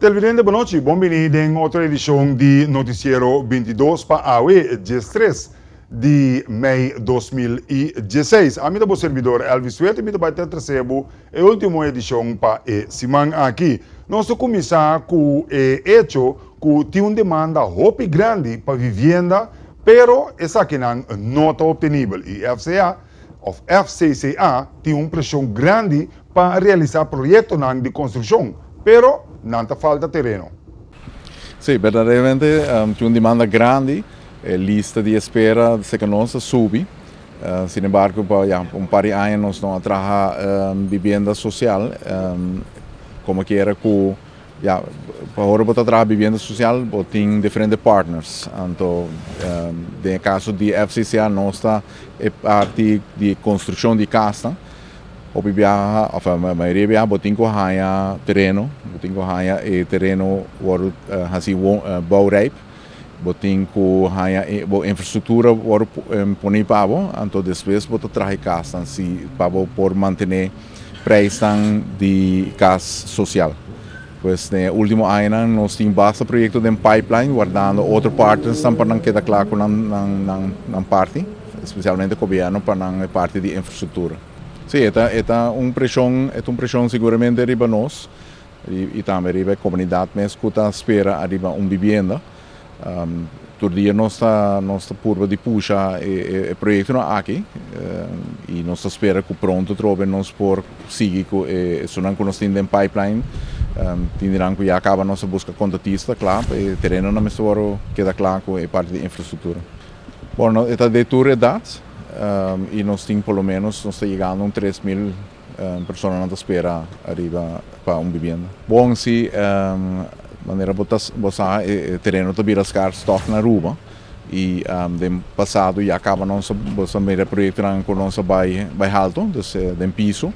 Televidente, boa noite. Bem-vindo em outra edição de Noticiero 22 para a dia 13 de maio de 2016. A minha servidor Elvis Suete, me vai ter recebo a última edição para a semana aqui. Nosso comissário com o hecho que tem uma demanda hopi grande para vivienda, pero essa que não está obtenível. E FCA, of FCCA, tem uma pressão grande para realizar projetos de construção, pero nanta falta terreno. Sim, verdadeiramente um, ehm, tem uma demanda grande, a eh, lista de espera de secanonça sube. Uh, sin embargo, para ah, já, um par de anos não atraja um, ehm, vivienda social, um, ehm, como que era com já, agora vou trabalhar vivienda social, vou ter diferentes partners. Então, um, no caso de FCCA, nós está a parte de construção de casa, Opi viaja, sea, la maioria viaja botinko haya terreno, botinko haya eh, terreno waru uh, eh, hasi won, uh, eh, tienen botinko haya e, bo infraestrutura waru um, poni pavo, entonces después boto traje casa si pavo por mantener prestan de gas social. Pues el último año nos tem basta proyecto de pipeline guardando otro parte están para que se claro con nan parte, especialmente gobierno para la parte de infraestructura. Sì, è un pressione sicuramente arriba noi e anche arriba a comunidade mesmo que está a esperar arriba uma vivenda. Um, ehm, todo dia nós está, nós está curva de puxa e projeto aqui um, e nós espera que pronto trove nós por seguir com e, sono que nós temos pipeline um, ehm, tindirão que já acaba nossa busca contatista, claro, e terreno che è hora queda claro parte di infrastruttura. Bom, è de tour dados, um, ehm, e nós temos pelo menos, nós estamos chegando a 3 mil um, ehm, pessoas na espera arriba para uma vivienda. Bom, se um, maneira botar o eh, eh, terreno também rascar estoque na rua, e um, de passado já acaba nosso primeiro projeto com nossa vai vai alto, desse de piso. Um,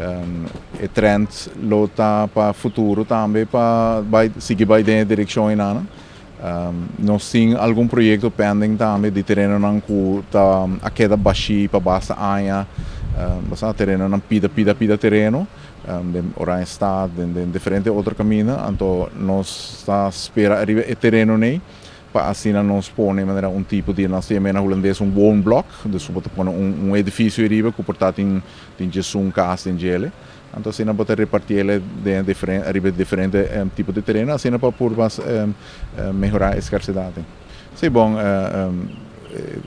ehm, e trend lota para futuro também para seguir vai direção em um, nós temos algum projeto pending também de terreno não curto a queda baixa para baixa anha, um, basta terreno não pida pida pida terreno, um, de Oran está de, de diferente outro caminho, então nós está espera arriba o terreno né, para assim nós de maneira um tipo de nós temos na holandês um bone block, de suporte um, um edifício arriba que portar tem tem Jesus um casa tem gelo Entonces, no puede repartirle eh, de diferentes, eh, tipos de terreno, así no por más eh, mejorar la escasez. Sí, bueno,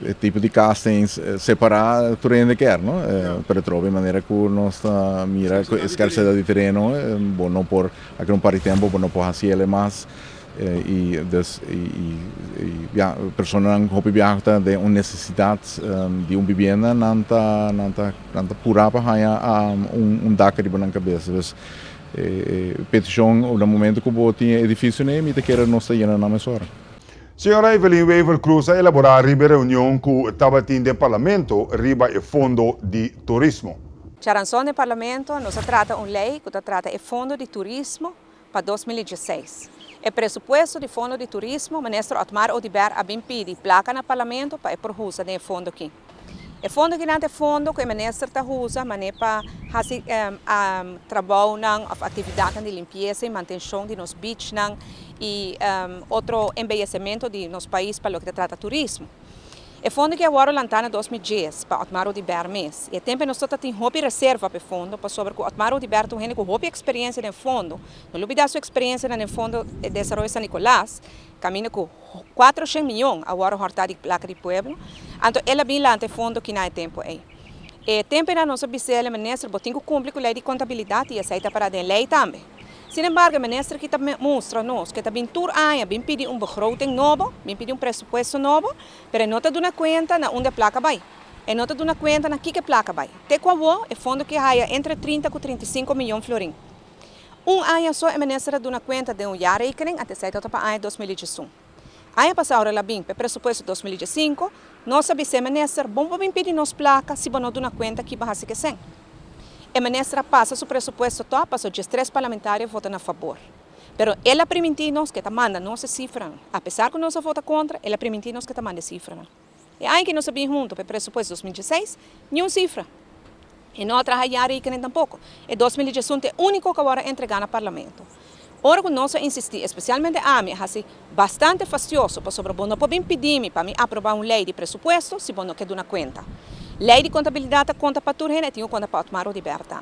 el tipo de castings separar por lo que quieras, ¿no? Para de manera que nuestra mira escasez de terreno, bueno, por un un par tiempo, bueno, pues pues más. e eh, des, i, i ja, personen hobbyjakter det er en de um ehm, vivienda nanta nanta nanta purapa haya um, um, um daca de banan cabeça ves eh, petição no momento que eu tinha edifício nem me que era nossa ia na mesora Senhora Evelyn Weaver Cruz a elaborar a reunião com o Tabatim de Parlamento riba e Fundo de Turismo. Charanzone de Parlamento, nós trata uma lei que trata o Fundo de Turismo para 2016 o é presupuesto de fundo de Turismo, o ministro Otmar Odiber abimpidi, placa no Parlamento para é projusa de né, fundo aqui. O é fundo que né, nada fundo que o ministro está usando, mas para fazer um, um, trabalho não, atividade de limpeza e manutenção de nos beach e um, outro embelecimento de nos país para o que trata turismo. O fundo que agora em 2010 para Otmaro de Bermes. E é tempo nós temos tem hobby reserva para fundo, para sobre que Otmaro de Berto tem com hobby experiência no fundo. No lugar a sua experiência no fundo de desenvolvimento São Nicolás, caminha com 400 milhões agora hortado de placa de pueblo. Então ela vem lá ante fundo que não é tempo aí. E tempo na nossa bisela, ministro, que cumpre com a lei de contabilidade e aceita para a lei também. Sin embargo, o ministro que también muestra nós que também tur año bien pedi um begroting novo, bien pide um presupuesto novo, pero não te da una cuenta na onde placa vai. E não te dá uma conta na que, que placa vai. Até qual é fundo que raia entre 30 e 35 milhões de florins. Um ano só a ministra dá uma conta de um ano e crem até 7 para ano 2021. Aí passado ela bem para presupuesto 2015, nós sabemos que bom para vai pedir nos placa se não dá uma conta que vai ser que sem. El ministra pasa su presupuesto todo, passou tres três parlamentarios votan a favor. Pero él ha nos que manda, no se pesar pesar que nós vota contra, ela a nos que manda cifram. E hay que no se junto para el presupuesto de 2016, un cifra. no não otra y que ni tampoco. El 2018 es único que ahora entregar al parlamento. Ahora se insistimos, especialmente a que así bastante fastidioso, porque sobre puedo por para aprobar aprovar ley de presupuesto si no queda una cuenta. Lei de contabilidade conta para turrene, tem conta para tomar o libertam.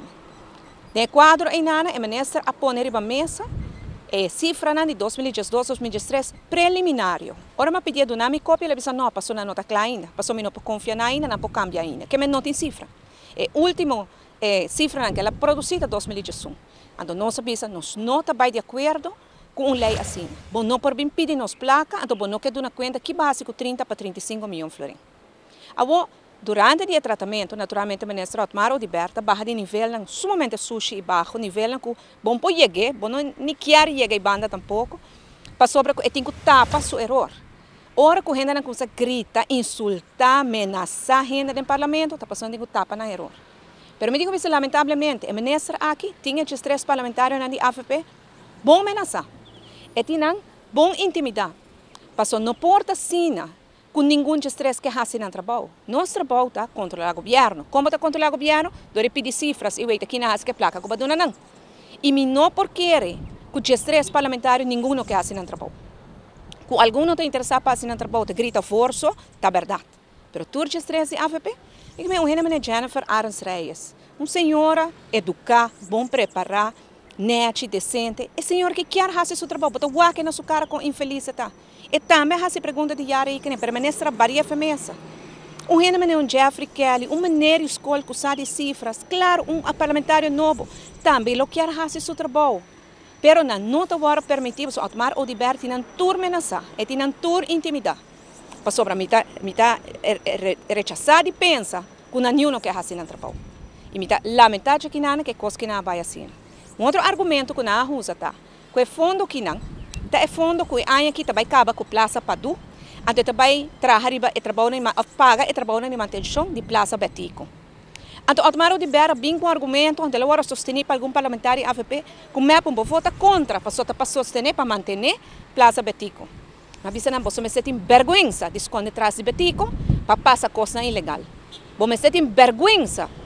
De quadro em nana, é ministro a poner mesa, a cifra de 2012-2013 preliminario. Ora me pedia do minha cópia, ele disse, não, passou na nota clara ainda, passou me não para confiar ainda, não para ainda, que me não tem cifra. E último é, eh, cifra que ela produzida 2001. Então, nós avisa, nós nota vai de acordo com uma lei assim. Bom, não por bem pedir nos placa, então bom, não quer dar conta que básico 30 para 35 milhões de florins. Agora, Durante o tratamento, naturalmente, a ministra Otmar Odiberta barra de nível sumamente sushi e baixo, nível não, bom pode chegar, bom não nem quer chegar em banda tampouco, para sobre que tem que tapar seu erro. Ora que a gente não consegue gritar, insultar, ameaçar a gente no parlamento, está passando que tapa na erro. Mas me digo isso, lamentavelmente, a ministro aqui tinha esses três parlamentares na AFP, bom ameaçar, e tinha bom intimidar. Passou na porta sina, com nenhum estresse que há no trabalho. Nosso trabalho está contra o governo. Como está contra o governo? Dore pedir cifras e oito aqui na que placa que dona não. E me não porque que o estresse parlamentar nenhum que há no trabalho. Com algum não está interessado para no trabalho, te grita força, está verdade. Pero o estresse AVP. E me unho Jennifer Arons Reyes. Uma senhora educada, bom preparada, nete, decente. É senhora que quer fazer seu trabalho, bota guaque na sua cara com infeliz, tá? E também há se pergunta de Yara aí que nem permanece trabalhar FMS. Um reino é um Jeffrey Kelly, um maneiro escolhe que sabe cifras, claro, um parlamentário novo, também bloquear há seu trabalho. Pero na nota agora permitimos tomar o divertir na tur menaça, e na tur intimidar. Para sobre a mitad, rechaçar e pensa que não nenhum quer assim no trabalho. E dá lamentar que não que coisa que não vai assim. Um outro argumento que não usa tá, que é fundo que não Ta é fundo que aí aqui também acaba com Plaza Padu. onde também traga e trabalha paga e trabalha na manutenção de Plaza Betico. Ante Otmaro de Bera bem com argumento onde ele sostener para algum parlamentar AVP como é para vota contra para para sostener para manter Plaza Betico. Mas isso não você me sentir vergonha de esconder atrás de Betico para passar coisa ilegal. Você sentir vergonha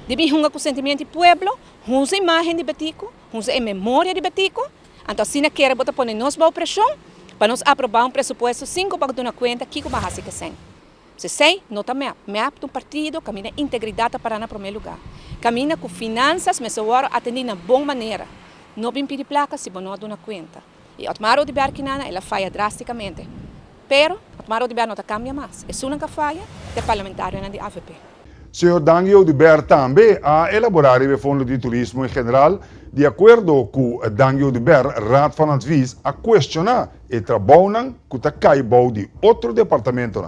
de vir com o sentimento do povo, com a imagem de Betico, com a memória de Betico. Então, se não quer, bota pôr nós para pressão, para nos aprovar um pressuposto 5 para uma conta, que com mais raça que 100. Se sei, não está MEAP. MEAP do partido, caminha integridade para na primeiro lugar. Caminha com finanças, mas agora atendendo na boa maneira. Não pedir placa se não dá uma conta. E o tomar de Berkinana, ela falha drasticamente. Pero, o tomar de Berkinana não cambia mais. É só que falha, de parlamentar na AVP. Sr. de di também a o fundo de turismo em general, de acordo com Daniel de Ber, Raad van a questionar e trabalhar com o de outro departamento.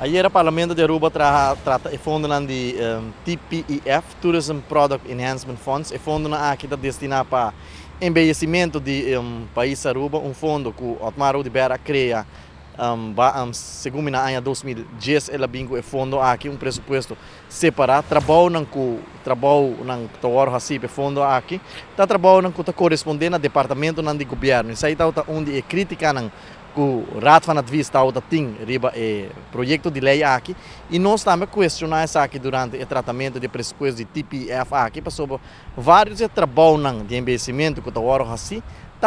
Ayer o Parlamento de Aruba trata o fundo de um, eh, TPEF, Tourism Product Enhancement Funds, e fundo que está destinado para envelhecimento do eh, um, país Aruba, um fundo que o Otmar de Ber cria um, ba, um, segundo na ano 2010 ela bingo e fundo aqui ah, um pressuposto separado trabalho não com trabalho não tawar assim pe fundo aqui ah, tá trabalho não com tá correspondendo a departamento eh, não de governo isso aí tá onde é crítica não com rato van advies tá outra tem riba é projeto de lei aqui e nós também questionar isso aqui durante o tratamento de pressuposto ah, de TPF aqui passou vários trabalho não de investimento que tawar assim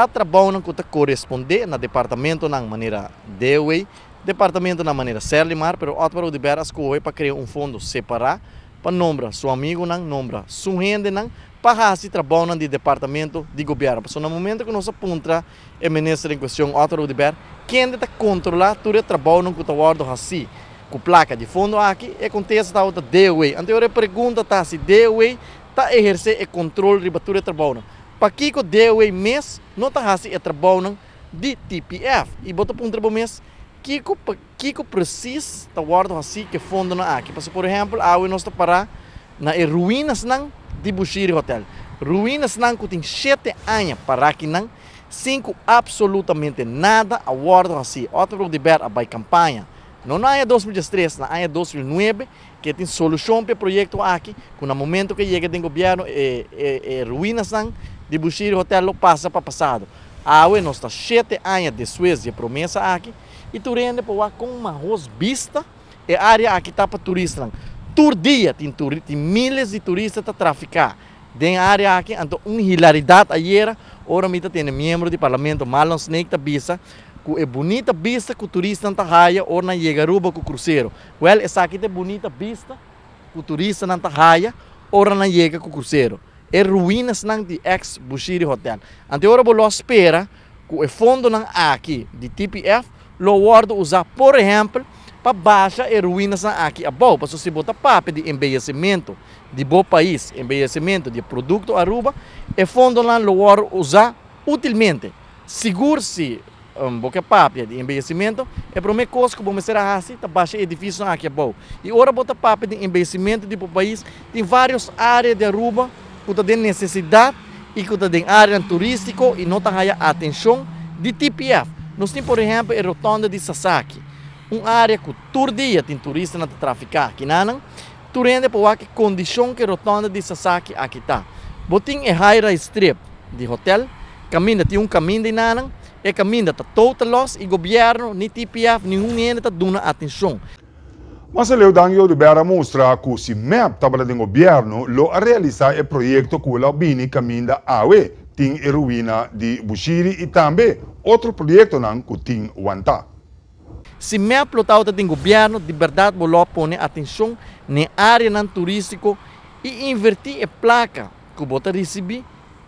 trabalhando com a corresponder na departamento na maneira dewey, departamento na maneira Serlimar, pero o de beras kuwe para criar um fundo separar para nombrar seu amigo não nombra sua renda não para se trabalhando de departamento de governo. mas no momento que nós apontamos é ministro em questão outro de ber, quem está controlar tudo o trabalho que está guardando assim com placa de fundo aqui e acontece da outra DOE. Anterior então, pergunta está se DOE está exercer o controle de todo o trabalho. Paki ko dewe mês, nota tá hasi é trabalho de TPF. E botou para um trabalho mês, Kiko, Kiko precisa da tá guarda assim que fundo na aqui. Passa, por exemplo, a nós está para na ruínas não de Bushiri Hotel. Ruínas não que tem sete anos para aqui não. 5 absolutamente nada a guarda assim. Outro de ver a bai campanha. Não na área 2013, na área 2009, que tem solução para o projeto aqui, que no momento que chega do governo, é, é, é ruínas não de Buxir Hotel Passa para passado. A UE nós está sete anos de Suécia promessa aqui. E tu rende para com uma rosbista e área aqui está para turista. Tur dia tem, tur, tem milhares de turistas para traficar. Tem área aqui, então uma hilaridade ayer. Ora, mita tem membro do parlamento Marlon Snake da Bisa. Que é bonita vista que o turista não está raia, ou na chega ruba com o cruzeiro. Well, essa aqui é bonita vista que o turista não está raia, ou na chega com o cruzeiro e ruínas nang di ex Bushiri Hotel. Ante ora bolo espera que o fundo nang aqui de TPF lo guardo usar, por exemplo, para baixa e ruínas na aqui a boa, se botar papo de envelhecimento de bom país, envelhecimento de produto Aruba, e fundo lá lo guardo usar utilmente. Segure-se um, boca é papia de envelhecimento é para o meu custo que vamos ser a assim, tá baixa edifício aqui é bom. E ora bota papia de envelhecimento de bom país, tem várias áreas de Aruba que tem necessidade e que tem área turística e não tem atenção de TPF. Nós temos, por exemplo, a rotonda de Sasaki, uma área que todo dia tem turistas na traficar aqui, não? Turende por aqui, condição que a rotonda de Sasaki aqui está. Botim é Haira Strip de hotel, caminha, tem um caminho de nanang, é caminho, está todo loss e governo, nem TPF, nenhum ainda está dando atenção. Mas el eudango de Bera mostra que o MEP tabela de governo, lo realiza o projeto que la caminha caminda awe tin ruína de Bushiri e também outro projeto nan que tin Wanta. Se o lo tauta de governo, de verdade bolo pôr atenção na área turística turístico e invertir a placa que bota receber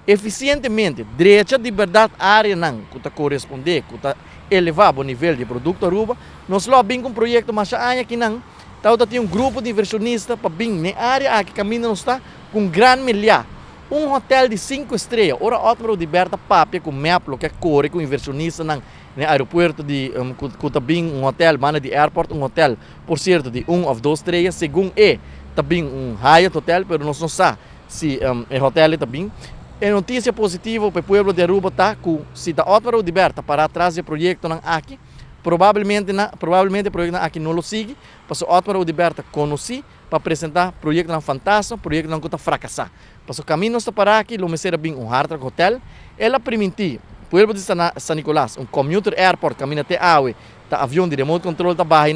eficientemente, direita de verdade área nan que tá corresponder, que tá elevar o nível de produto Aruba. Nós lá bem um projeto mas há aqui não. Então, tem um grupo de inversionistas para bem na né? área aqui caminho não está com um grande milhar. Um hotel de cinco estrelas, ora ótimo de Berta Papia com Meplo, que é core com inversionista no né? aeroporto de um, Kutabim, um hotel, mana de airport, um hotel, por certo, de um ou dois estrelas, segundo e também um Hyatt Hotel, mas nós não sabemos se um, é hotel também. La noticia positiva para el pueblo de Aruba está que si está otra liberta para atrás proyecto projeto proyecto, probablemente probablemente proyecto proyecto lo no Otmar o sigue, pasó outra liberta conoce para presentar proyecto Nan fantasma, projeto proyecto que está fracassar. el camino está para aquí lo mesera bien un um hard hotel, permitió um al em pueblo de San, Nicolás, un commuter airport, camina hasta Aue, el avión de remote control tá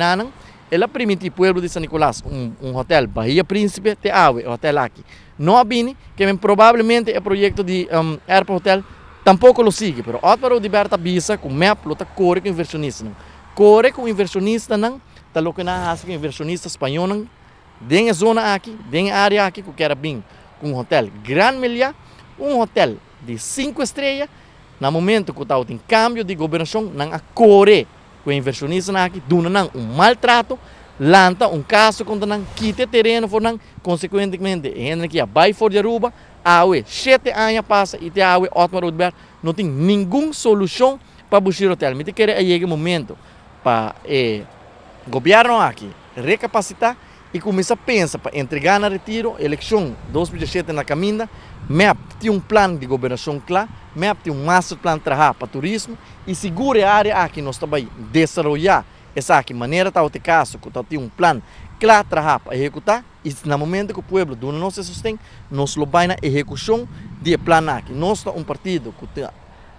él permitió al pueblo de San Nicolás un um hotel Bahía Príncipe até Aue, hotel aquí. não há Bini, que provavelmente é projeto de um, Airport Hotel, tampouco o sigue, pero outro o liberta bisa com MEP, luta core com inversionista. Não. Core com inversionista não, tá lo né? que na hace o inversionista espanhol não, den a zona aqui, tem a área aqui que quer bem com um hotel grande Melia, um hotel de 5 estrelas, no momento que está tem câmbio de governação, não a core com inversionista aqui, duna não um maltrato, lanta um caso quando não quita terreno for não consequentemente ainda que a vai for de Aruba sete anos passa e te aue ótimo Rodber não tem nenhuma solução para buscar hotel me te quer é momento para eh, governo aqui recapacitar e começa a pensar para entregar na retiro eleição 2017 na caminha MEP tem um plano de governação claro MEP tem um master plan para turismo e segura a área aqui nós também desenvolver essa que maneira tal te caso, que tal tem um plano claro trabalhar para executar e no momento que o povo do nosso sustém, nós lo vai na execução de plano aqui. Nós está um partido que tem,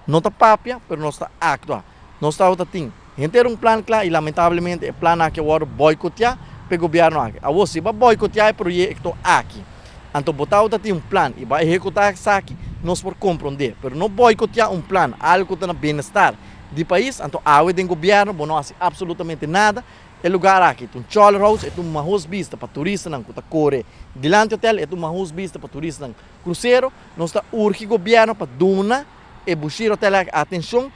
não está papia, mas nós está atua, não está outra tem. Gente um plano claro e lamentavelmente o plano aqui agora boicotear o governo aqui. A você vai boicotear o projeto aqui. Então botar outra tem um plano e vai executar isso aqui. Nós por compreender, mas não boicotear um plano, algo que tem bem-estar de país, então a água tem governo, não não absolutamente nada. É lugar aqui, tem um chole house, é uma house vista para turista, não, tá core. Delante do hotel, é uma house vista para turista, não. Cruzeiro, nós tá urge governo para dumna, e bushir hotel atenção,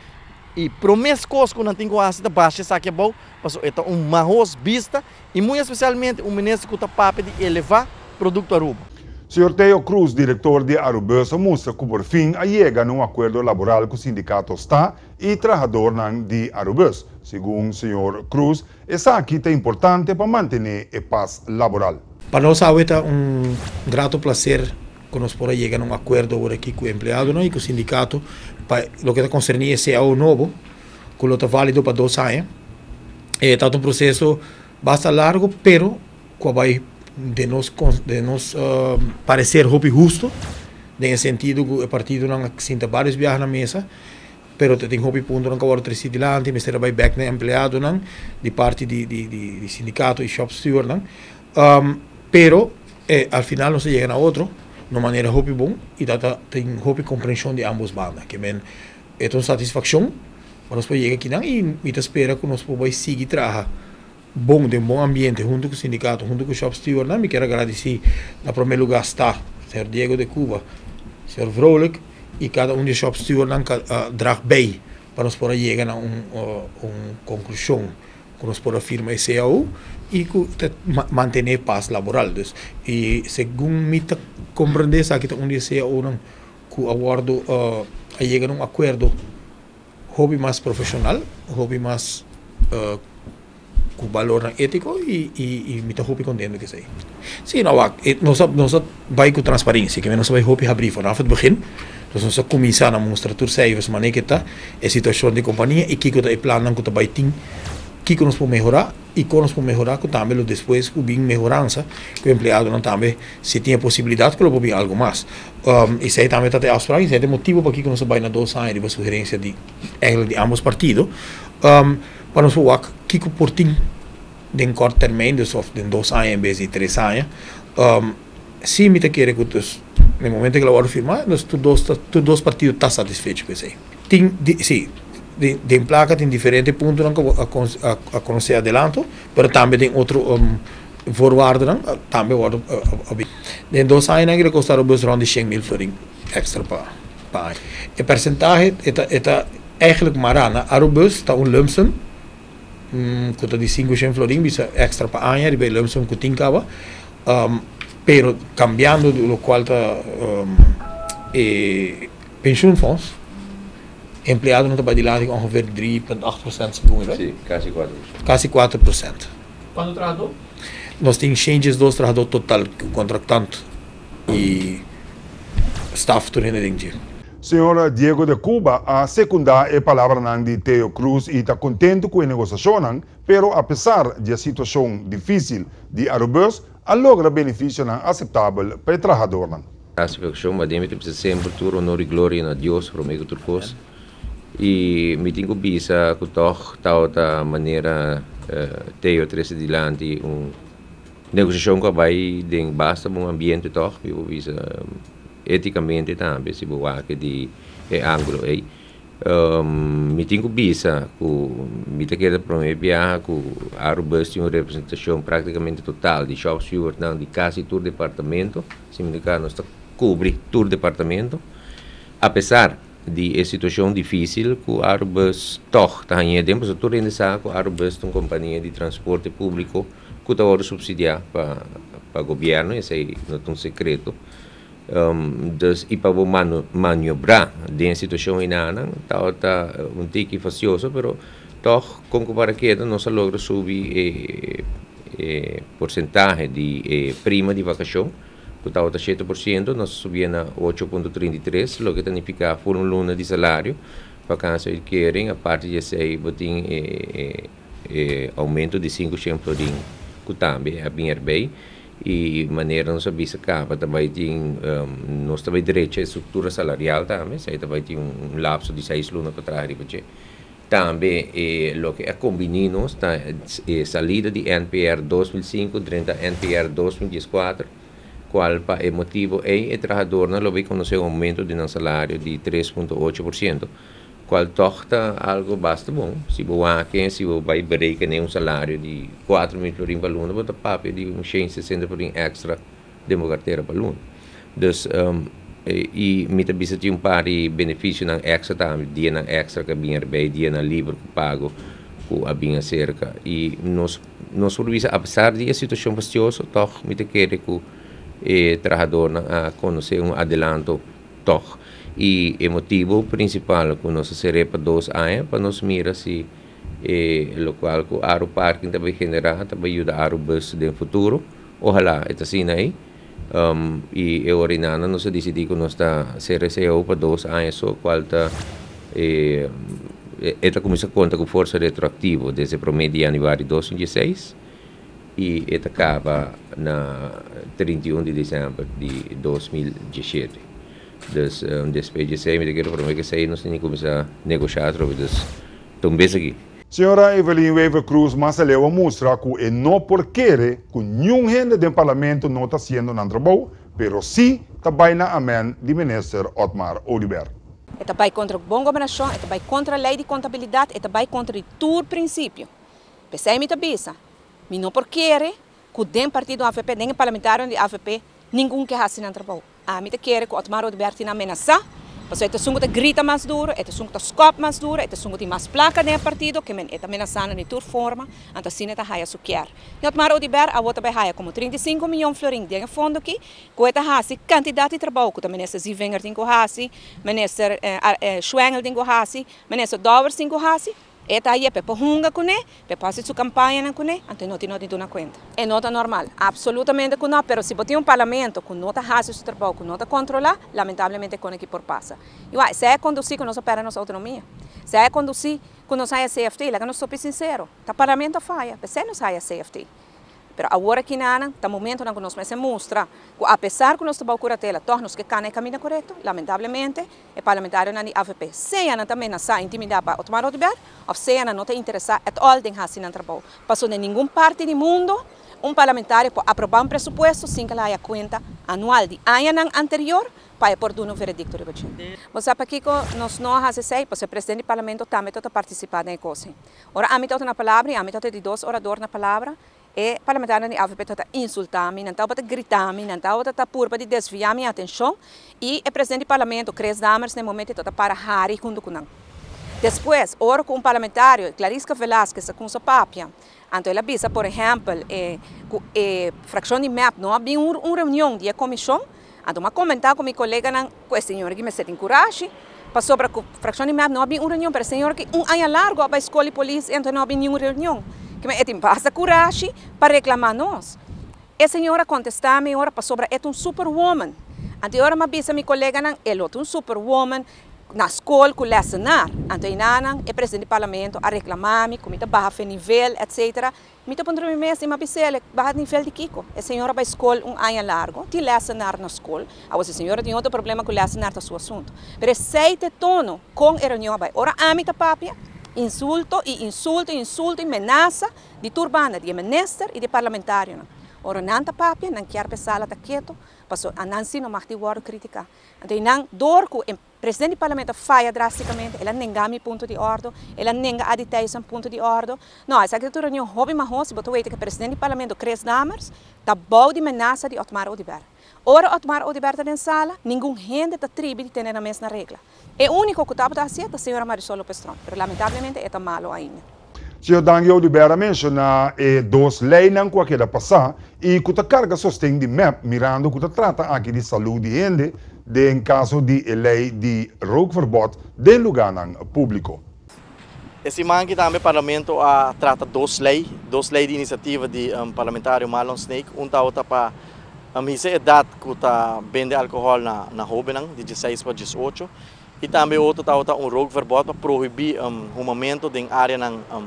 e promessa coisas que não tem quase da baixa é bom, mas é uma house vista, e muito especialmente o ministro que tá papo de elevar produto Aruba. Senhor Teo Cruz, diretor de Arubança, mostra que por fim a chega num acordo laboral com o sindicato está e trabalhador de Arubus. Segundo o senhor Cruz, essa aqui é importante para manter a paz laboral. Para nós é um grato prazer que nós possamos chegar a um acordo agora aqui com o empregado e com o sindicato para o que concerne esse ao novo, que está válido para dois anos. Eh, é, um processo bastante largo, mas que vai de nos, de nos uh, parecer roubo e justo, tem sentido que o partido não sinta vários viagens na mesa, pero tem hobby ponto não cobra o de lá, tem mestre back né empregado não, de parte de, de, de, de sindicato e shop steward não, um, pero eh, al final não se chega a outro, de maneira hobby bom e data tem hobby compreensão de ambos bandas, que men é tão satisfação, mas nós podemos chegar aqui não e me espera que nós podemos seguir trabalhando bom, de um bom ambiente, junto com o sindicato, junto com o Shop Steward. Não né? me quero agradecer, na primeiro lugar, está o Sr. Diego de Cuba, o Sr. Vrolijk e cada um de Shop Steward não uh, ah, drag bem para nós poder chegar a um, uh, ah, um conclusão para nós poder firmar esse AU e manter a paz laboral. Dus. E segundo me compreender, está aqui um CAO não que aguardo uh, a chegar a um acordo hobby mais profissional, hobby mais uh, con valor ético e e y me está hoping condemnen que sei. sim não no se no vai com transparência, que menos vai hoping abrir vanaf het begin. Dus ons começar a mostrar tudo cijfers, maar nee, que tá, a situação de companhia e que que tá planando que tá vai que, que nós podemos melhorar e como nós podemos melhorar, que também depois o bem melhorança, que o empregado não também, se tinha possibilidade, que ele pode algo mais. Um, isso aí também está até austrália, isso é motivo para que nós vai na dois anos, de sugerência de, de ambos partidos, um, para nós falar que o portinho de um curto termino, só de dois anos em vez de três anos, um, se me quer que os no momento que eu vou firmar, nós todos, os partidos está satisfeito satisfeitos com isso aí. Tem, sim, de, de placa tem diferentes pontos a, a, a conhecer adelanto, mas também tem outro um, forward, não? também outro. Uh, eh, uh, de dois anos, ele custou bus rond de 100 mil florin extra para pai. E percentagem é está eigenlijk maar aan. Arubus está um lump sum, um, mm, conta de 5 100 florin, bisa extra para ano, e bem lump sum que tincava. Um, pero cambiando, lo qual está um, e pension funds Empregado Empleado de die lating ongeveer 3,8% de right? Sim, quase 4%. Quase 4%. Quanto trabalhador? Nós temos dos trabalhadores total, contratante e staff turno de dia. Senhora Diego de Cuba, a secundar é a palavra de Teo Cruz e está contente com a negociação, mas, apesar de a situação difícil de Arubus, a logra benefício aceitável para o trabalhador. A situação, mas sempre tudo honor e glória a Deus, por Turcos. Yeah e tenho i-meeting ko bisa da maneira ta manera uh, eh, teo 13 dilanti un negociação que vai de basta um ambiente to bibo bisa um, também, se si buwake de e anglo e um, ehm, meeting ko bisa ku mita kera promepia ku arubas uma representação praticamente total de shop steward nang de kasi tour departamento sindicano está cubri tour departamento apesar di e situação difícil ku arbes toh tahanya dem tu turin sa ku arbes tung companhia de transporte público ku tawar subsidiar pa pa governo esse aí não é um secreto um, dos ipavo manu, maniobrar de situação inana tal tá um tiki facioso pero toh com comparaqueta não se logra subir eh, eh, eh porcentagem de eh, prima de vacação cotada 7%, nós subimos a 8,33%, o que significa por um luna de salário, vacância que querem, a parte de aí, botim, eh, eh, aumento de 5 chemplorim, que também é bem bem, e maneira nossa visa acaba, também de um, nós também direito à estrutura salarial também, aí também tem um, lapso de 6 lunas para trás, porque também o que é combinado, está eh, salida de NPR 2005, 30 NPR 2014, Coalpa é eh, motivo e o trabalhador não vai conhecer um aumento de um salário de 3,8%. Qual torta algo basta bom. Se você aqui, se você vai break um salário de 4 mil florim para aluno, você paga de uns 160 florim extra de uma carteira para aluno. Dus, um, e me também tem um par de benefícios na extra também, dia na extra que vinha bem, dia na livre que pago com a minha cerca. E nós, nós, apesar de a situação fastidiosa, toch, me te quer que eh, trabajador a conocer un adelanto toh E o motivo principal que nós será para dois anos, para nós mirar se eh, o qual o aro parking também generar, também ajudar o bus do futuro. Ojalá, está assim aí. Um, e eu orinana, nós decidimos que nós está CRCO para dois anos, só qual está. Eh, esta começa a conta com força retroativa desde o primeiro de janeiro de 2016 e acaba na 31 de dezembro de 2017. Des, um despejo sei, eu quero prometer que sei, nós temos que começar a negociar através das tombes aqui. Senhora Evelyn Weaver Cruz, mas ela mostra que não porque que nenhum rende do parlamento não está sendo na trabalho, mas sim também na amém de ministro Otmar Oliver. É também contra a boa governação, é também contra a lei de contabilidade, é também contra o todo princípio. Pensei-me também, mas não é que den partido AVP, nem parlamentar de AVP, ninguém quer assinar o trabalho. A mim quer que o Otmar Odberti na ameaça, porque ele que grita mais duro, ele que scop mais duro, ele sunga mais placa no partido, que ele está ameaçando de toda forma, então assim ele haia su quer. E Otmar Odber a outra haia como 35 milhões de florins de fundo aqui, que ele haia candidato de trabalho, que o ministro Zivenger tem que fazer, o ministro Schwengel tem que fazer, o ministro Dowers tem que fazer, e aí pepo hunga kune, pepo hace su campanha não kune, antes tinha, tiene na conta. É nota normal, absolutamente que não, pero se tem um parlamento com nota hace su trabalho, que não controla, lamentavelmente con aqui por passa. Igual, se é conduzir com não supera nossa autonomia, se é conduzir com nossa CFT, lá que não sou sincero, o parlamento falha, se não sai a CFT. Pero agora que nana, tá momento na que nós se mostra, apesar que nós estamos curatela, tornos que cana é caminho correto, lamentavelmente, é parlamentário na AVP. Se ana também não está intimidado para tomar o lugar, ou se ana não está interessar em all den hasi na trabalho. Passou de nenhum parte do mundo, um parlamentário pode aprovar um presupuesto sem que ela a conta anual de ano anterior para um veredicto de budget. Mas sabe que nós não fazemos pois o presidente do parlamento também está participando em coisa. Ora, a metade na palavra, a metade de dois oradores na palavra, e parlamentar e AVP të ta insultamin, në me të gritamin, në taupat të ta purpa të desviamin atenshon e presidente do parlamento, Cres Damers, në momento ta para hari kundu kunang. Depois, ora com um parlamentar, Clarisca Velasquez, com sua papia, Antoela Bisa, por exemplo, e, e fração de MEP, não havia uma reunião de comissão, então, comentava com meu colega, que o senhor que me se encoraje, passou para a fração de MEP, não havia uma reunião, para o senhor que um ano largo para a escola de polícia, anto não havia nenhuma reunião que me etim basta coragem para reclamar nós. E senhora contestou me agora para sobra, é um superwoman. Anteora me avisa minha colega, ele é um superwoman, na escola, com lecionar. Então, Nanan é presidente do parlamento a reclamar-me, com muito baixo nível, etc. Muito para me mesmo, uma pessoa, baixo nível de Kiko. A senhora vai à escola um ano largo, te lecionar na escola. A senhora, tem outro problema com lecionar do seu assunto. Mas aceite tono com a reunião. Ora, a minha papia, insulto e insulto, e insulto, e amenaza di turbana, di minister e di parlamentari. Ora non nanta papi, nan kiar pesala ta quieto, paso anansi no mahti war critica. Ante nan dorku il presidente do parlamento faia drasticamente, ela nega mi punto di ordo, ela nega aditaison punto di ordo. No, essa criatura não hobby mahos, botou che il presidente do parlamento Chris Namers, tá bom de ameaça de Otmar Odiber. Ora tomar o de Berta sala, nenhum rende da tribo de ter na mesma regra. É o único que está a ser a senhora Marisol Lopes Tron, mas lamentavelmente é tão malo ainda. Se o dan eu libera menciona e dos lei não qualquer aquela passar e que a carga sostém de MEP, mirando que trata aqui de saúde ainda, de em caso de lei de rookverbod de lugar público. Esse mangue também o parlamento a trata dois leis, dois leis de iniciativa de um, parlamentário Marlon Snake, um da outra para um, isso é idade que está vende álcool na, na rua, não? de 16 para 18. E também outro está tá, um rogo verbal para proibir um, o momento em área não, um,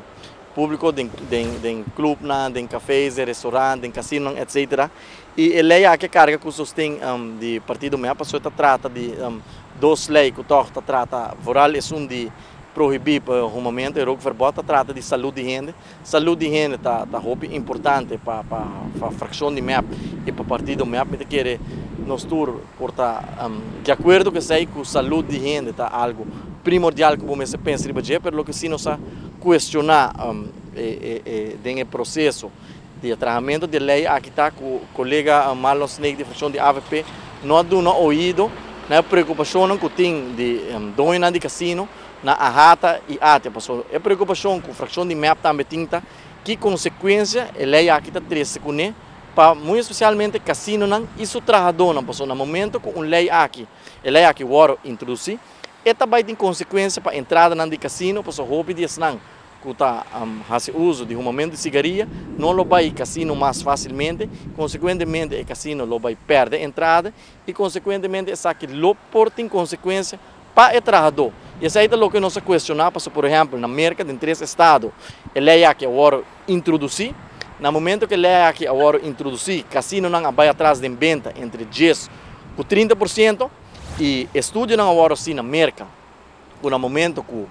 público, em, em, em cafés, em restaurantes, em casino, etc. E a lei aqui carga que sustém um, de partido, a pessoa trata de um, duas lei que o trata, rural é um de proibir para eh, o momento, o verbota trata de saúde de gente. Saúde de gente está tá roupa importante para, para, para a fração de MEP e para o partido MEP, que quer nos tur portar um, ehm, de acordo que sei que a saúde de gente está algo primordial como você pensa de budget, pelo que se nós questionar um, ehm, e, e, e, o processo de tratamento de lei, aqui está com o colega eh, Marlon Snake de fração de AVP, não há ouvido ouído, né, preocupação que tem de um, ehm, doina de casino, na arrata e ate, pastor. É preocupação com fração de MEP também tinta, que consequência ele é aqui tá triste com né? para muito especialmente casino não isso trajadona pastor no momento com um lei aqui ele é aqui o ouro introduzi, e também tem consequência para entrada não de casino pastor roupa de não escuta um, esse uso de um momento de cigarria, não vai casino mais facilmente, consequentemente o casino lo vai perder entrada e consequentemente essa aqui lo por consequência para o trabalhador. E isso é o que nós questionamos, por exemplo, na América, em três estados, a lei que agora introduzi, no momento que a lei que agora introduzi, casino não vai atrás de venda entre 10% e 30%, e estúdio não agora sim na América, eh, no momento que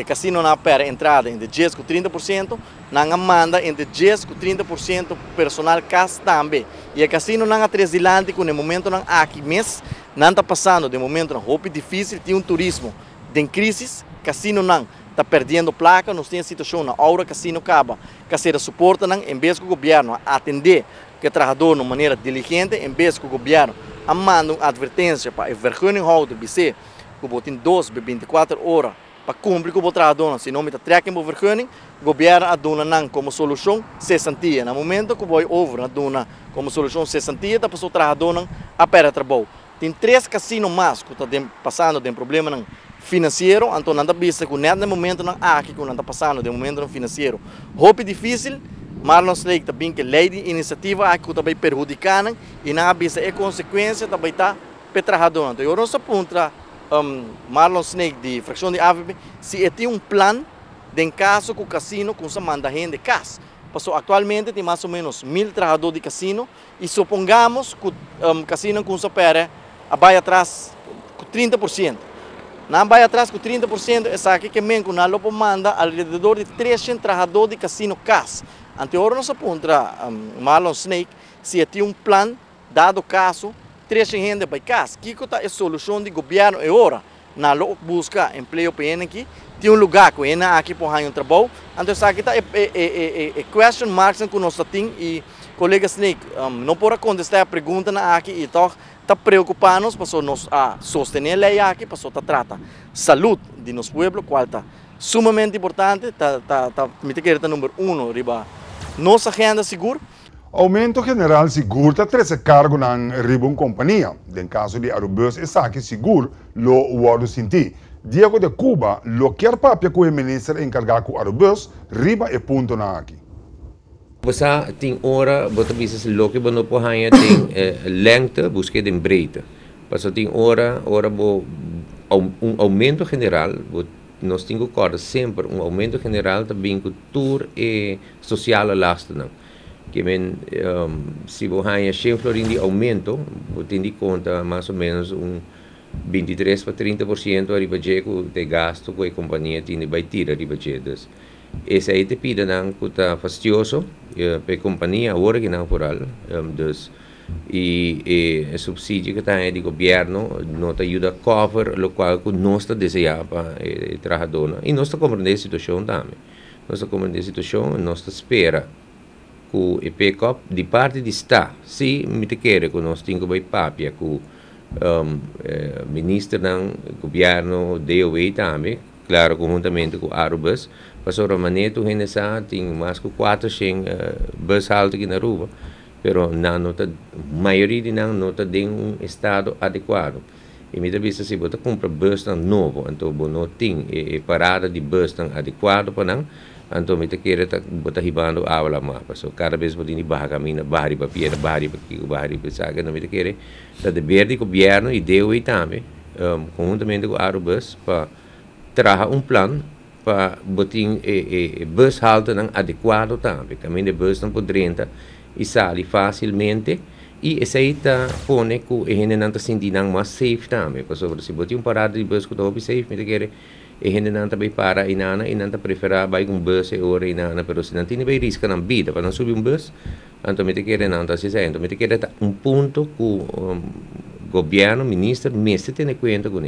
o casino não perde entrada entre 10% e 30%, não manda entre 10% e 30% personal cas também. E o casino não atrás de no momento não aqui mês, não está passando, de momento não, é difícil, tem um turismo. Tá tem crises, cassino não. Está perdendo placa, não tem situação na hora cassino acaba. Caseira suporta não, em vez que o governo atender que o trabalhador de maneira diligente, em vez que o governo manda uma advertência para o vergonha do BC, que tem 12 24 horas para cumprir com o trabalhador. Se não me atrequem tá o vergonha, o governo aduna não como solução 60 No momento que o boi a aduna como solução 60 tá para o trabalhador não apera trabalho. Tem três cassinos mais que estão passando, tem problema não financeiro, então não pista com nada momento não há ah, que não está passando, de momento não financeiro. Roupa difícil, mas Snake sei que também que lei de iniciativa há ah, que também perjudicando e não pista é consequência também está petrajado. Então eu não sou contra um, Marlon Snake de fração de AVP, se é tem um plano de caso com o casino, com essa manda gente casa. Passou atualmente tem mais ou menos mil trabalhadores de casino e supongamos que o um, com essa opera, vai atrás 30%. Não vai atrás com 30%, essa aqui que menco na lopo manda alrededor de 300 trabalhadores de casino CAS. Anterior nós aponta um, Marlon Snake, se tinha um plano, dado caso, 300 gente para CAS. Que que é a solução do governo agora hora? Na lopo busca emprego para aqui, tem um lugar que ele aqui para um trabalho. Então essa aqui está é, é, é, é, question marks que nós e colega Snake, um, não pode contestar a pergunta na aqui e então, tal. está pues, para nos a ah, sostener la IAC, para pues, trata salud de nuestro pueblo, cual está sumamente importante, está, está, está, número uno, riba nuestra agenda segura. Aumento general seguro está tres cargo en un Compañía. En caso de Arubeus es aquí seguro lo guardo sin ti. Diego de Cuba, lo que papia que el ministro encargado con Arubeus riba e punto na aquí. Basta ting ora, bota bisas loki bano po hanya ting eh, lengte, busque din breite. Basta ting ora, hora, bo um aumento general, nós temos corda sempre um aumento general também com tour e social lasta não. Que men, um, ehm, se você hanya cheio florin de aumento, você tem de conta mais ou menos um 23 para 30% de gasto que a companhia tem de baitir de das. is hij te piden ang kuta eh, fastioso pe eh, compagnia ora che inaugural um, ehm, dus i e subsidi che tane di governo non ti aiuta a cover lo qual con nostra desiapa e, eh, e trahadona e nostra comprende situazione dame nostra comprende situazione nostra spera cu e pecop di parte di sta si mi te chiede con nostro ingo bei papia cu um, eh, ministro del governo DOE tame claro conjuntamente con Arubas pasó manejo tu gente sa tin más que cuatro sin eh, bus halte que na ruba pero na nota maioria de não nota tem um estado adequado e muitas assim, vezes se você compra bus tão novo então você tem e, e parada de bus tão adequado para não então muitas vezes tá você ribando a aula mapa so cada vez você tem barra caminho barra para pia bahari para que barra para saga não muitas vezes tá dever de governo e deu e também um, eh, conjuntamente com a bus para trazer um plano beting, eh, eh, bus halte ng adequado ta. Kami bus ng podrenta isali facilmente e se pone ku ehene nanta sindi nang mas safe ta me paso por si boti un parada di bus ku to bi safe me te kere ehene nanta bi para inana inanta prefera bai un bus e ora inana però se nantini bai risca nan bida pa non subi un bus anto me te kere nanta si sento me te kere un punto ku um, governo ministro messe tene cuenta con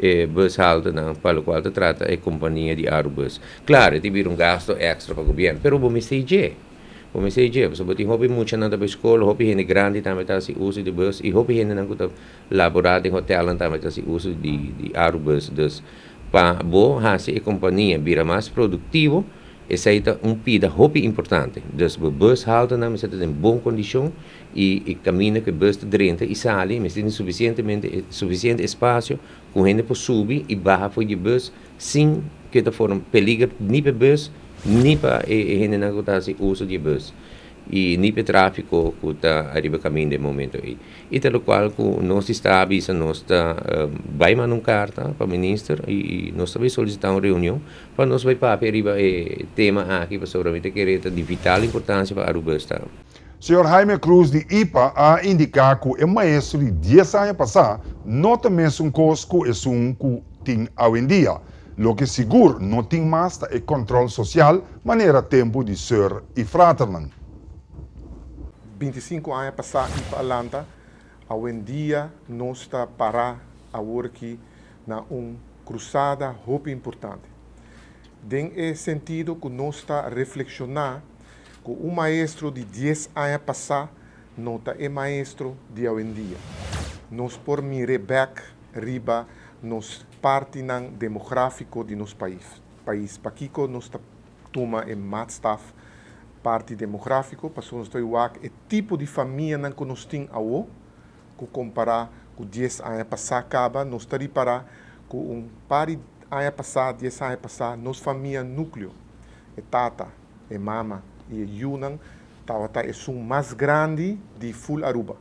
eh, bushalte para o qual te trata a companhia de arbus. Claro, tem um gasto extra para o governo, pero bom mestige. Bom mestige, so boti hopi mucha nanda na escola, hopi gente grande também tá si uso de bus e hopi gente nangu ta laborado em hotel também tá si uso de de arbus dos pa bo e companhia bira mais produtivo. Essa é um pida hopi importante. Dus we bus alto na mesa em boa condição e, e caminho que bus drenta e sale, mas tem suficientemente suficiente espaço correndo por subir e barra foi de bus, sim, que da forma peliga nem para bus, nem para e, e rende na cotasse uso de bus. E nem para tráfico que está arriba caminho de momento aí. E tal qual que nós está avisa, nós está, ehm, vai mandar uma carta para o ministro e, e nós também solicitar uma reunião para nós vai para arriba e tema aqui, para seguramente que é de vital importância para Aruba estar. Sr. Jaime Cruz de IPA a indicar que o é maestro de 10 anos passado não mais um cosco e é um que tem hoje em dia. o que seguro não tem mais é controle social, maneira tempo de ser e fraternan. 25 anos passados em Atlanta, hoje em dia nós está para a work na um cruzada muito importante. Tem esse sentido que nós está reflexionar o maestro de 10 anos é passar nota é maestro de hoje em dia. Nós por back riba nos parte nan demográfico de nosso país. País paquico nos toma em mat staff parte demográfico, passou nos teu é tipo de família nan que nós tem ao que comparar com 10 anos é passar acaba, nós tá para com um par de anos é passar, 10 anos passar, nos família núcleo, é tata, é mama, e Yunnan estava é o mais grande de full Aruba.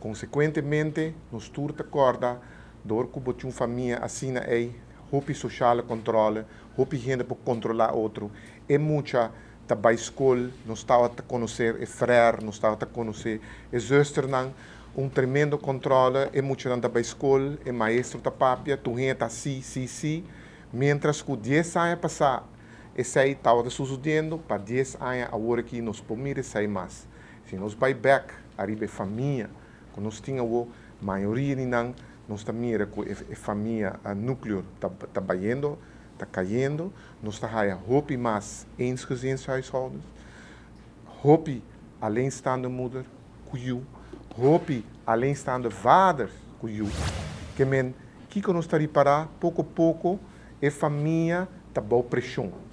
Consequentemente, nos turta corda, dor que botiu família assina é roupa social controla, roupa gente para controlar outro. É muita da escola, não estava a conhecer é frère, não estava a conhecer é zösternan, um tremendo controle, é muito da escola, é maestro da papia, tu renda assim, sim, sim, si. Mientras que 10 anos passar esse estava sucedendo para 10 anos, agora que nos permite sair mais. Se nós vai back, arriba família, quando nós tínhamos a maioria de nós, nós também era com a família, a núcleo está tá caindo, está caindo, nós está a roupa mais em households, roupa além estando mother, cuiu, roupa além estando vader, cuiu, que men, que que nós está reparar, pouco a pouco, a família está boa pressão.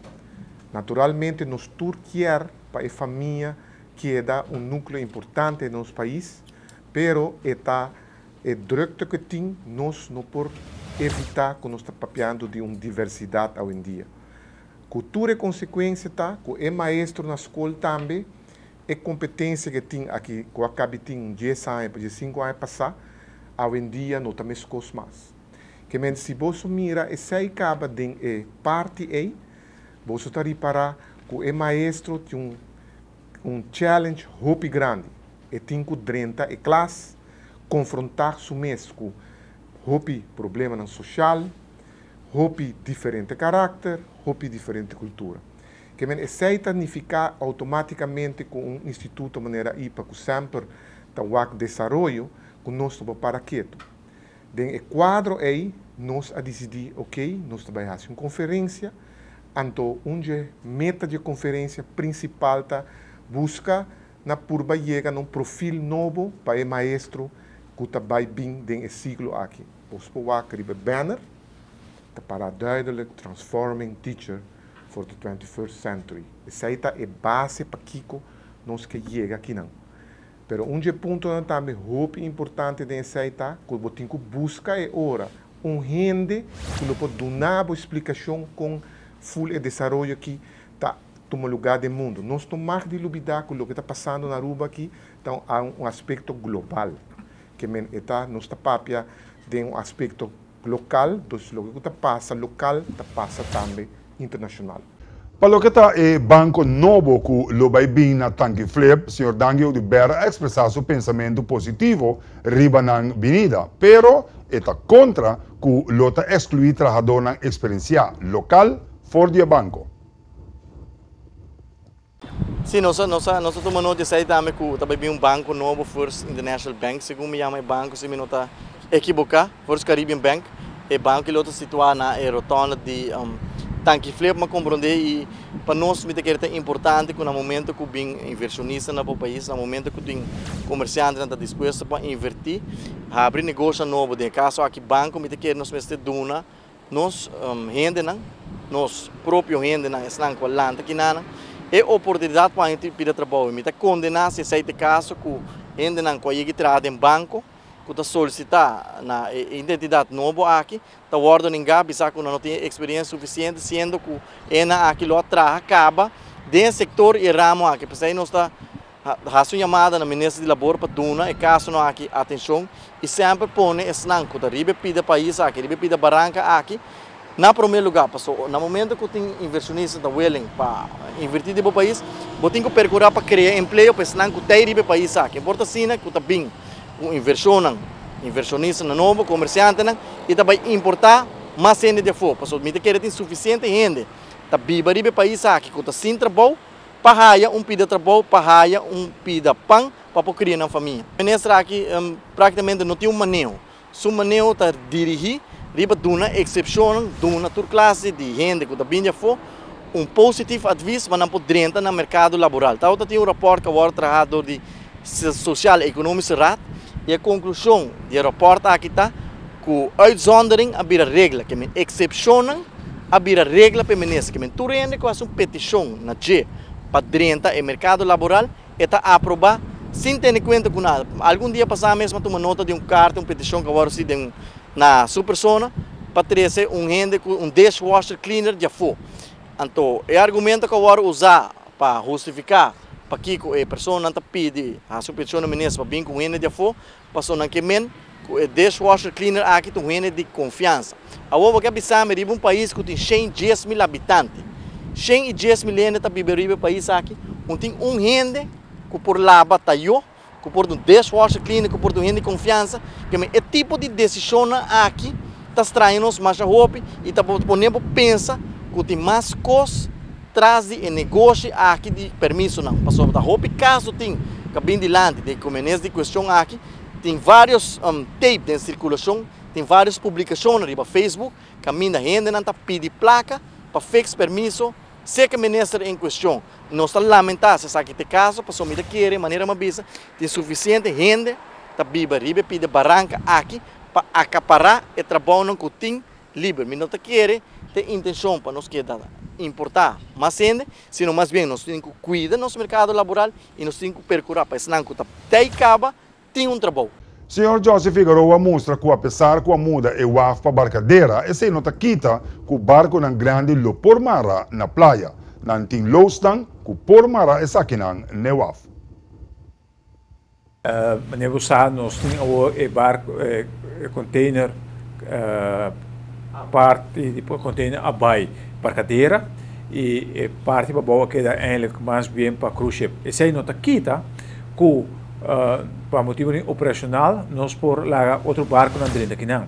Naturalmente, nós turquiar para a é família que é um núcleo importante nos nosso país, pero está é, tá, é direito que tem nós não por evitar que nós estamos papiando de uma diversidade hoje em dia. Cultura é consequência tá, que é maestro na escola também, é competência que tem aqui, que eu acabei de 10 anos, 15 anos passar, hoje em dia não também escoço mais. Que se você mira, essa acaba de é, parte aí, você está reparar que o é maestro tem um, um challenge muito grande. E tem que dentro e classe confrontar o mesmo com o problema no social, o diferente carácter, muito diferente cultura. Que men, aceita significar automaticamente com um instituto de maneira IPA, que sempre está o desenvolvimento, com nós nosso para quieto. Den, é quadro é aí, nós a decidir, ok, nós vamos fazer uma conferência, então, onde meta de conferência principal está busca na curva llega num perfil novo para o é maestro que está vai bem den siglo aqui. Os poa cribe banner tá para duidelijk transforming teacher for the 21st century. Essa aí tá é base para Kiko nós que llega aqui não. Pero um de ponto também hope importante de aceitar que o que busca é ora um rende que pode donar uma explicação com full e desarrollo aqui, está tomando lugar do mundo. Não estamos mais de com o que está passando na Aruba aqui, então há um aspecto global, que está nossa própria, tem um aspecto local, então o que está passa local, está passa também internacional. Para o que está é banco novo que lo vai vir na tanque flip, o senhor Dangio de Berra expressar seu pensamento positivo riba na vinida, pero está contra que o está excluir trabalhador na experiência local, Fordie Banco. Sim, nós, nós, nós estamos no de também que também um banco novo, First International Bank, segundo me chama banco, se me nota está equivocar, First Caribbean Bank, é banco que está situado na rotonda de um, Tanque Flip, mas compreender e para nós me que é importante que no momento que o inversionista no país, no momento que o comerciante está disposto para invertir, abrir negócio novo, de caso aqui banco me que nós mesmo dona, nós um, rende não nos próprio rende na estão com a aqui na é oportunidade para a gente pedir trabalho. Então, condenar se aceita caso que a gente não consegue tirar em banco, que está solicitar na identidade nova aqui, está guardando em gabi, sabe que não tem experiência suficiente, sendo que ela aqui lá atrás acaba dentro setor e ramo aqui. Por isso, nós está uma chamada na ministra de labor para dona e caso não aqui atenção e sempre põe esse que da ribe pida país aqui ribe a barranca aqui na primeiro lugar, pessoal, no momento que eu tenho inversionista da Welling para invertir no país, eu tenho que procurar para criar emprego para senão que tem assim, né, que país. Que importa sim, que está bem, inversionistas, inversionista, inversionista novo, comerciante, né, e também importar mais gente de fora. Pessoal, tem que ter suficiente gente para viver no país, que está sem trabalho, para raia um pida trabalho, para raia um pida pão, para criar na família. Nessa aqui, hum, praticamente não tem um manejo. Se o manejo está dirigido, riba duna exception duna tur classe di gente ku da binja fo um positive advice mas não podrenta no mercado laboral. Tá outra tem um rapport que agora tratado de social e econômico rat e a conclusão do rapport aqui tá que uitzondering a bira regra que men excepcionam a bira regra permanece que men turende com a petição na G padrenta e mercado laboral e tá aprovar sem ter em conta com nada. Algum dia passar mesmo tu nota de um carta, uma petição que agora se tem um na sua persona para ter um rende um dishwasher cleaner de afo. Então, é argumento que eu vou usar para justificar para que a pessoa não pede a sua persona para vir com um rende de afo, para não que o dishwasher cleaner aqui tem um rende de confiança. Agora, que é avisamos de um país que tem 110 mil habitantes. 110 mil habitantes está vivendo no país aqui, onde tem um rende que por lá batalhou que porto dishwasher clean, o porto gente confiança, que é tipo de decisão aqui está estranho nos mais roupa e está podendo pensa que tem mais coisas traz de negócio aqui de permissão, não passou da roupa caso tem cabine de lante de comenência de questão aqui tem vários um, tapes em circulação tem várias publicações ali para Facebook caminho da renda não está pedindo placa para fixar permissão se que ministro em questão não está lamentar se sabe que caso, passou me querer, maneira uma bisa, tem suficiente gente da biba ribe pide barranca aqui para acaparar e trabalho que tem livre. Mas não te querer, tem intenção para nos quedar importar mais gente, sino mais bem nós temos que cuidar do nosso mercado laboral e nós temos que procurar para esse não está até acaba, tem um trabalho. Senhor Jorge Figueroa mostra que apesar que a muda é o af para barcadeira, esse nota tá quita que o barco é grande lo por mara na praia. Não tem loustan que por mara é saquinan na UAF. Uh, meneer Bussaan, nós temos o eh, barco, o eh, container, uh, parte de container abai barcadeira e, e parte para boa é que é mais bem para cruise. Esse é nota tá quita que uh, ah, pa motivo operacional nos por lá outro barco na drinda que não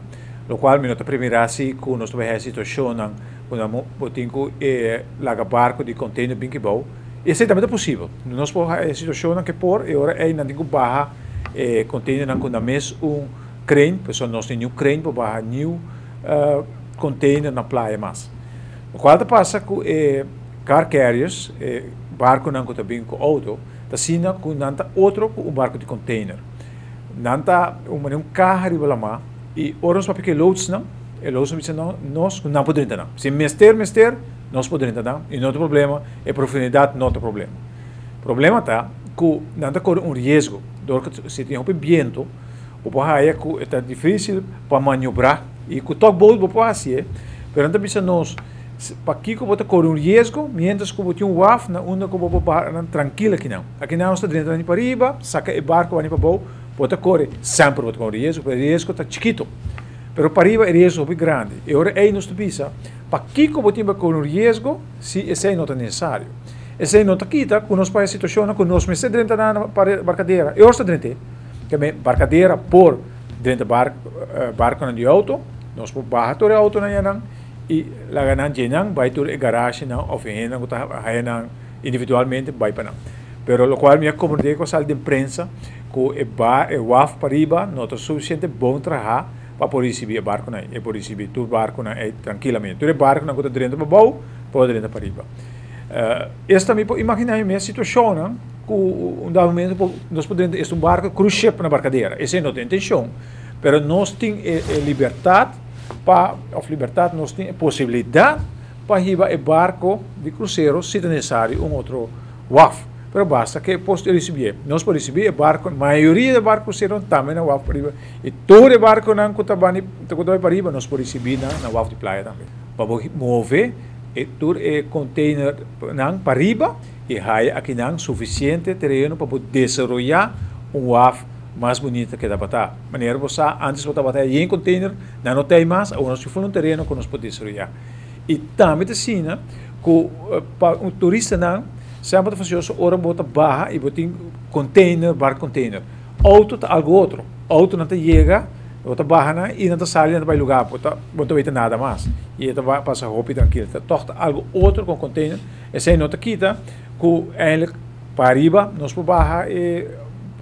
lo qual mi nota primirasi ku nostro esercito shonan una botinku e eh, laga barco de container binki bow e se também é possível nos por esercito shonan que por e ora é na dingu barra e eh, container na kuna mes um crane pessoal nós tem new crane para barra new uh, container na praia mas o qual passa com eh, car carriers eh, barco na kuna binki auto sina com nanta outro um barco de container nanta um um carro balama e oros para que loads não e loads dizem não nós não podemos entrar se mester mester nós podemos entrar e não tem problema e profundidade não tem problema problema tá que nanta corre um risco dorco se tem um viento o porra é que está difícil para manobrar e que toque bom para fazer mas não também nós Aqui como te corre um risco, mientras como tinha um WAF, na onda como vou tranquila aqui não. Aqui não está dentro da para riba, saca o barco vai para bom, pode correr sempre pode correr risco, o risco está chiquito. Pero para riba o risco é grande. E ora aí nos pisa. Para aqui como tinha para correr um risco, se esse não é necessário. Esse não está quita, com nós para a situação, com nós mesmo dentro da barcadeira. Eu está dentro. Que é barcadeira por dentro barco, eh, barco na de auto, nós por barra torre auto na yanang e la ganancia no va a ir garage no o fin individualmente vai para não. Pero lo cual me acomodé con sal de prensa que é ba é waf pariba não é suficiente bom trabalhar para poder receber barco na é por receber tu barco na é tranquilamente tu barco na que tá dentro para bom pode dentro pariba uh, eh, esta me imaginar a minha situação né que um dado momento nós podemos este um barco cruise ship na barcadeira esse não tem intenção pero nós tem é, eh, eh, liberdade para liberdade, nós nos a possibilidade para ir barco de cruzeiro se necessário um outro WAF. Mas basta que possa receber. Nós podemos receber barco, a maioria dos barcos cruzeiro também na WAF para E todo o barco não que vai para riba, nós podemos receber na, na WAF de praia também. Para mover, e todo o container não para riba, e há aqui suficiente terreno para desenvolver um WAF mais bonita que dá para estar. Maneira você, antes você estava em container, não tem mais, ou nós fomos no terreno que nós podemos desarrollar. E também te ensina que eh, para um turista não, sempre faz isso, agora bota barra e bota container, bar container. Outro, tá, algo outro. Outro não te chega, bota barra não, e não te sai, não vai lugar, bota, bota vai ter nada mais. E tu vai passar roupa tranquila. Torta algo outro com container, e sem nota quita, que ele para arriba, nós para barra e eh,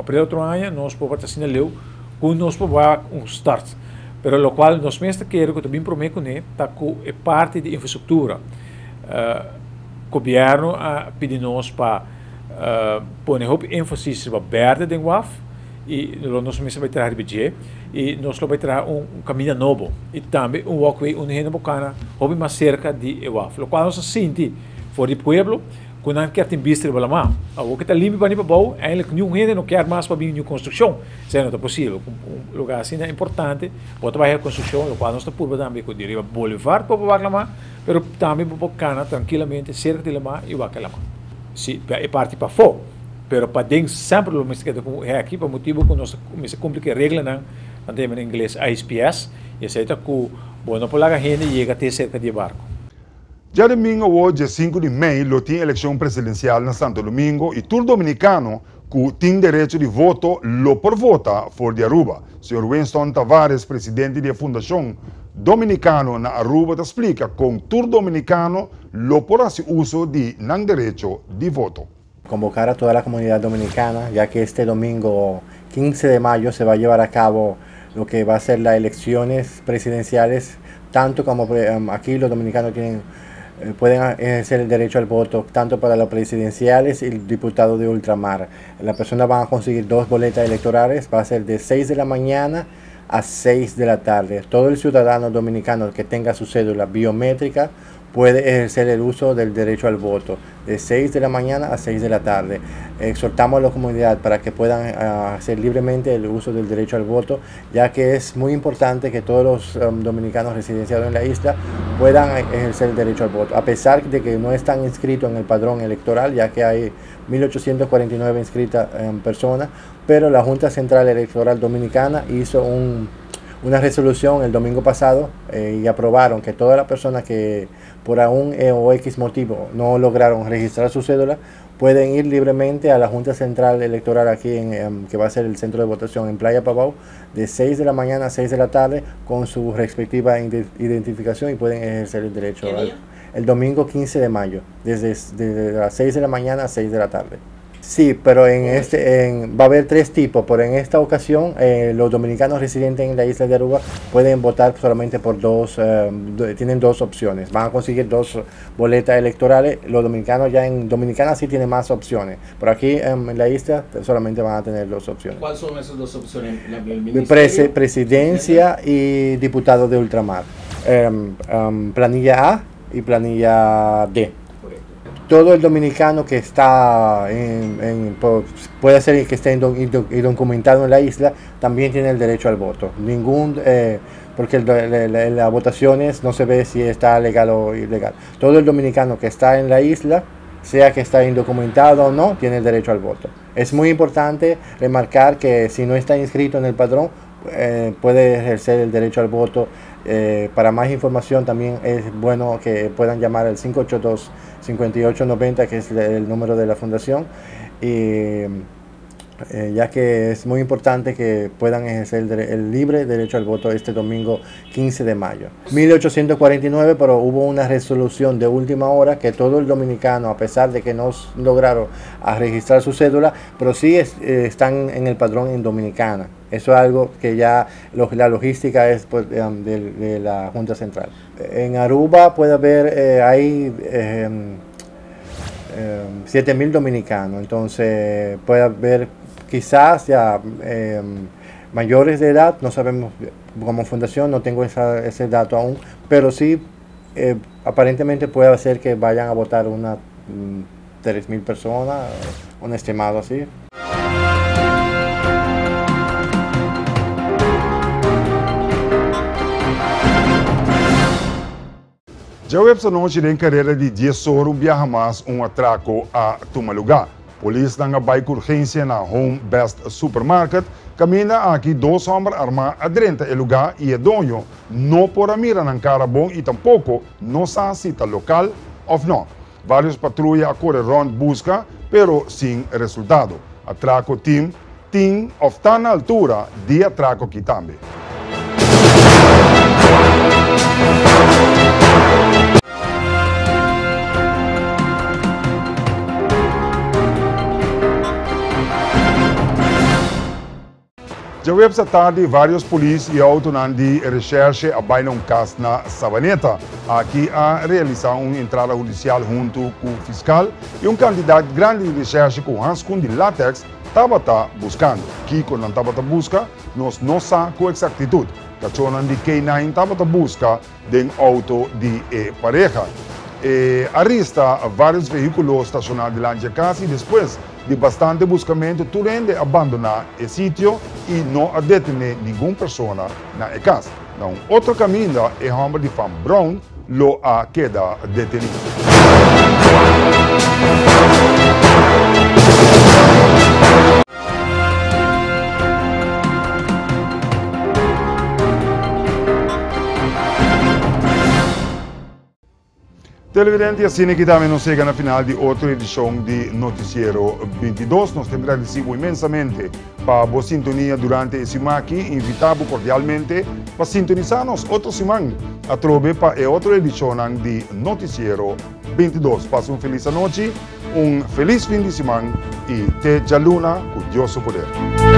a primeira outra nos nós estar sin leu, con nós puede dar start. Pero lo cual nós queremos quero que também prometo com tá com é parte de infraestrutura. Uh, governo a pedir nós para uh, pôr ênfase para verde de guaf e nós mesmo vai trazer budget e nós vamos trazer um, um caminho novo e também um walkway um a gente bocana houve mais cerca de guaf. Lo qual nós sentimos fora do pueblo, quando kunang kerti bistri balama o que tá limpo para para bom ele que nenhum rende não quer mais para vir nenhuma construção se não é possível um lugar assim é importante pode vai a construção o qual nós está por também com direito a Boulevard para para lá mas também para cana tranquilamente cerca de lá e vai lá se é parte para fora pero para dentro sempre o mesmo que é aqui para motivo que nós começa a complicar regra não também em inglês ISPS e aceita que o bom não pode a gente chega até cerca de barco Ya domingo, o 5 de mayo lo tiene elección presidencial en Santo Domingo y todo dominicano que tiene derecho de voto lo por vota por de Aruba. señor Winston Tavares, presidente de fundación Dominicano en Aruba, te explica com todo dominicano lo por hacer uso de nan derecho de voto. Convocar a toda la comunidad dominicana, ya que este domingo 15 de mayo se va a llevar a cabo lo que va a ser las elecciones presidenciales, tanto como eh, aquí los dominicanos tienen eh, pueden eh, ejercer el derecho al voto tanto para los presidenciales y el diputado de ultramar. La persona van a conseguir dos boletas electorales, va a ser de 6 de la mañana a 6 de la tarde. Todo el ciudadano dominicano que tenga su cédula biométrica puede ejercer el uso del derecho al voto de 6 de la mañana a 6 de la tarde. Exhortamos a la comunidad para que puedan ah, hacer libremente el uso del derecho al voto, ya que es muy importante que todos los um, dominicanos residenciados en la isla puedan e-, ejercer el derecho al voto, a pesar de que no están inscritos en el padrón electoral, ya que hay 1.849 inscritas em, personas, pero la Junta Central Electoral Dominicana hizo una resolución el domingo pasado eh, y aprobaron que todas las personas que por algún o X motivo no lograron registrar su cédula, pueden ir libremente a la Junta Central Electoral aquí, en, em, que va a ser el centro de votación en Playa Pabau, de 6 de la mañana a 6 de la tarde, con su respectiva identificación y pueden ejercer el derecho el domingo 15 de mayo, desde, desde las 6 de la mañana a 6 de la tarde. Sí, pero en este va a haber tres tipos, pero en esta ocasión eh, los dominicanos residentes en la isla de Aruba pueden votar solamente por dos, eh, tienen dos opciones, van a conseguir dos boletas electorales, los dominicanos ya en Dominicana sí tienen más opciones, pero aquí en la isla solamente van a tener dos opciones. ¿Cuáles son esas dos opciones? presidencia y diputado de ultramar, em, em, planilla A y planilla D todo el dominicano que está en, pues, puede ser que esté indocumentado en la isla también tiene el derecho al voto ningún eh, porque las votaciones no se ve si está legal o ilegal todo el dominicano que está en la isla sea que está indocumentado o no tiene el derecho al voto es muy importante remarcar que si no está inscrito en el padrón eh, puede ejercer el derecho al voto eh, para más información también es bueno que puedan llamar al 582-5890, que es el número de la fundación, eh, ya que es muy importante que puedan ejercer el, libre derecho al voto este domingo 15 de mayo. 1849, pero hubo una resolución de última hora que todo el dominicano, a pesar de que no lograron registrar su cédula, pero sí eh, están en el padrón en Dominicana. Eso es algo que ya la logística es pues, um, de, la Junta Central. En Aruba puede haber, eh, hay eh, em, 7.000 em, dominicanos, entonces puede haber quizás ya em, mayores de edad, no sabemos como fundación, no tengo ese dato aún, pero sí eh, aparentemente puede ser que vayan a votar unas mm, 3.000 personas, un estimado así. hoje tem carreira de 10 soro mais um atraco a lugar. Polícia dá vai urgência na Home Best Supermarket. Caminha aqui dois homens armados dentro do lugar e é dono. Não por a mira na cara bom e tampouco não sabe se está local ou não. Vários patrulhas correram busca, pero sem resultado. Atraco team, team of tá na altura de atraco aqui também. De à tarde, vários polícias e autoridades de recherche abainam um caso na Sabaneta, aqui a realizar uma entrada judicial junto com o fiscal e um candidato grande de recherche com rascunho de látex estava buscando. Que quando estava busca, nós não sabemos com exatitude. Cachonan de K9 estava busca de um auto de eh, pareja. E, arista vários veículos estacionados lá de casa e depois de bastante buscamento, Turende abandonar o sítio e não a detener nenhuma pessoa na casa. Então, outro caminho é o de Van Brown, lo a queda detenido. Televidente, assieme che também nos chega na final de outra edição de Noticiero 22. Nós temos agradecido imensamente para a boa sintonia durante esse maqui. Invitamos cordialmente para sintonizar-nos outra semana a trobe para outra edição de Noticiero 22. Passe uma feliz noite, um feliz fim de semana e te a luna, com Deus o poder.